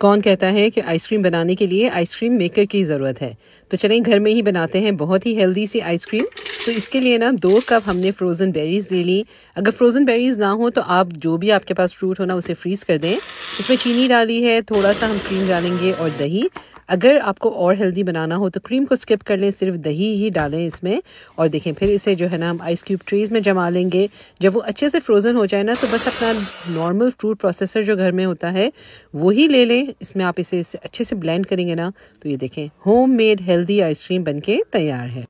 कौन कहता है कि आइसक्रीम बनाने के लिए आइसक्रीम मेकर की ज़रूरत है तो चलें घर में ही बनाते हैं बहुत ही हेल्दी सी आइसक्रीम तो इसके लिए ना दो कप हमने फ्रोज़न बेरीज़ ले ली अगर फ्रोज़न बेरीज़ ना हो तो आप जो भी आपके पास फ्रूट हो ना उसे फ्रीज़ कर दें इसमें चीनी डाली है थोड़ा सा हम क्रीम डालेंगे और दही अगर आपको और हेल्दी बनाना हो तो क्रीम को स्किप कर लें सिर्फ दही ही डालें इसमें और देखें फिर इसे जो है ना हम आइस क्यूब ट्रीज़ में जमा लेंगे जब वो अच्छे से फ्रोज़न हो जाए ना तो बस अपना नॉर्मल फ्रूट प्रोसेसर जो घर में होता है वही ले लें इसमें आप इसे इसे अच्छे से ब्लेंड करेंगे ना तो ये देखें होम मेड हेल्दी आइसक्रीम बन के तैयार है